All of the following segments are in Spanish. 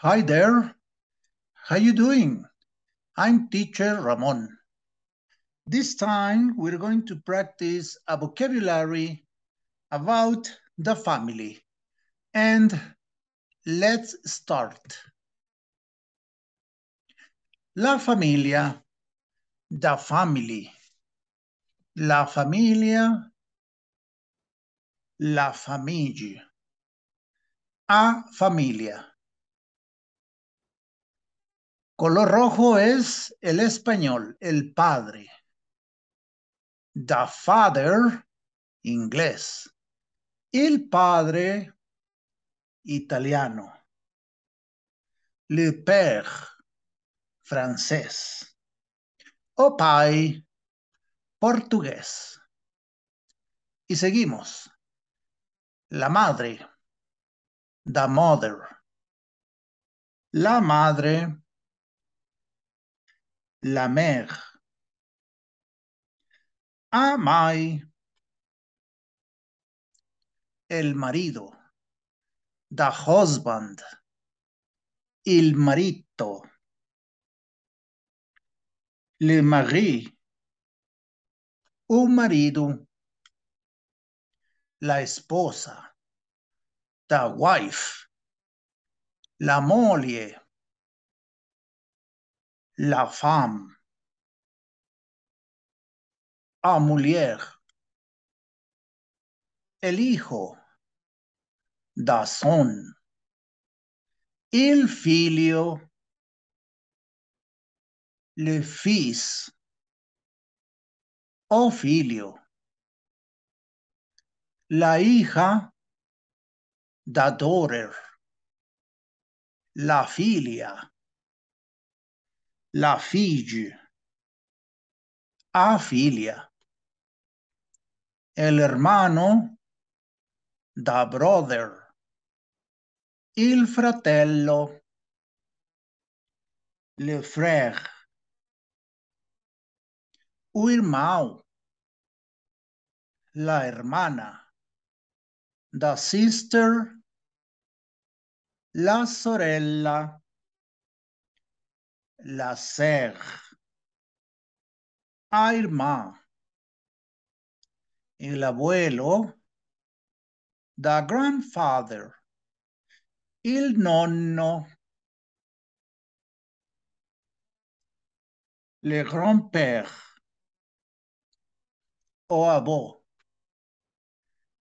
Hi there. How you doing? I'm teacher Ramon. This time we're going to practice a vocabulary about the family. And let's start. La familia, the family. La familia, la famiglia. A familia. Color rojo es el español, el padre. The father, inglés. El padre, italiano. Le père, francés. O pai, portugués. Y seguimos. La madre. The mother. La madre la mer. Amai, el marido, the husband, il marito, le mari, un marido, la esposa, the wife, la moglie, la femme. A ah, mujer. El hijo. Da son. El filio. Le fils. O filio. La hija. Da daughter. La filia la Fiji, Afilia, el hermano, da brother, il fratello, le frère, o irmão, la hermana, da sister, la sorella, La ser. Irma. El abuelo. The grandfather. Il nonno. Le grand-père. O abo,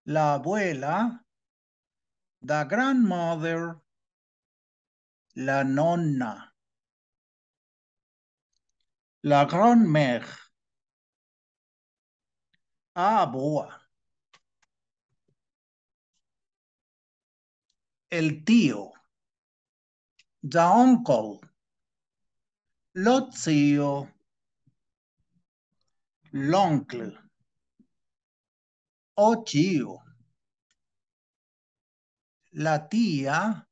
La abuela. The grandmother. La nonna. La grand-mère. Ah, boa. El tío. The uncle. Lo tío. L'oncle. O tío. La tía.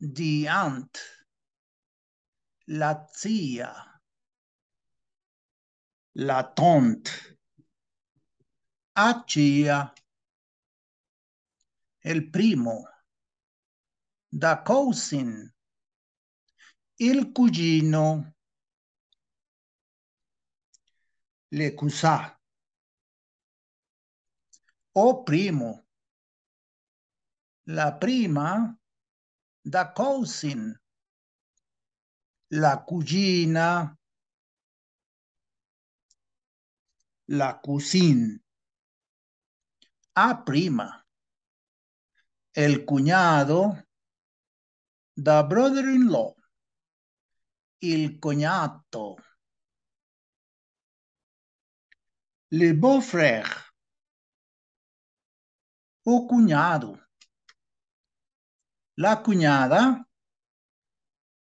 The aunt la tía, la tante, tía, el primo, da cousin, el cugino, le cusá, o primo, la prima, da cousin, la cugina, la cuisine. A ah, prima. El cuñado, the brother-in-law. El cognato. Le beau-frère. O cuñado, La cuñada,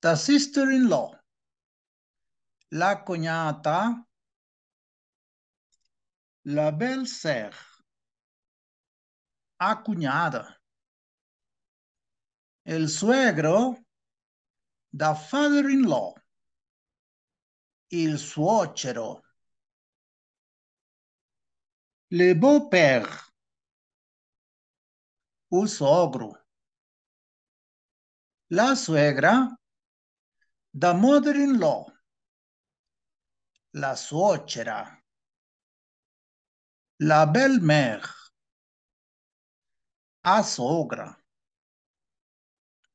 The sister-in-law. La cognata. La belle-sœur. acuñada, El suegro. The father-in-law. Il suocero. Le beau-père. O sogro. La suegra. the mother-in-law, la suocera, la belle-mère, a sogra,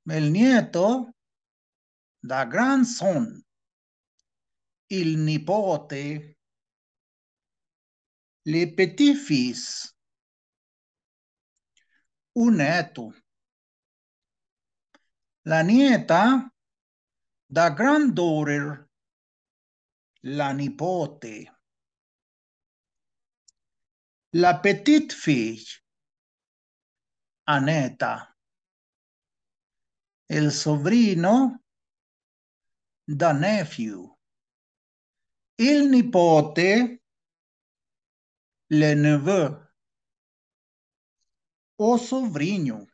il nieto, the grandson, il nipote, le petit fils, un neto, la nieta, the granddaughter, la nipote. La petite fille, Aneta. El sovrino, the nephew. Il nipote, le neveu. O sovrino.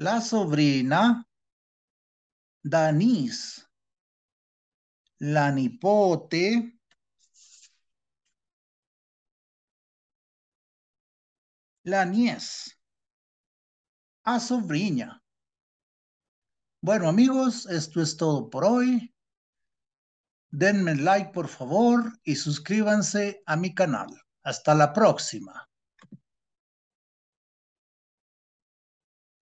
La sovrina, la nipote, la niés, a sobrina. Bueno amigos, esto es todo por hoy. Denme like por favor y suscríbanse a mi canal. Hasta la próxima.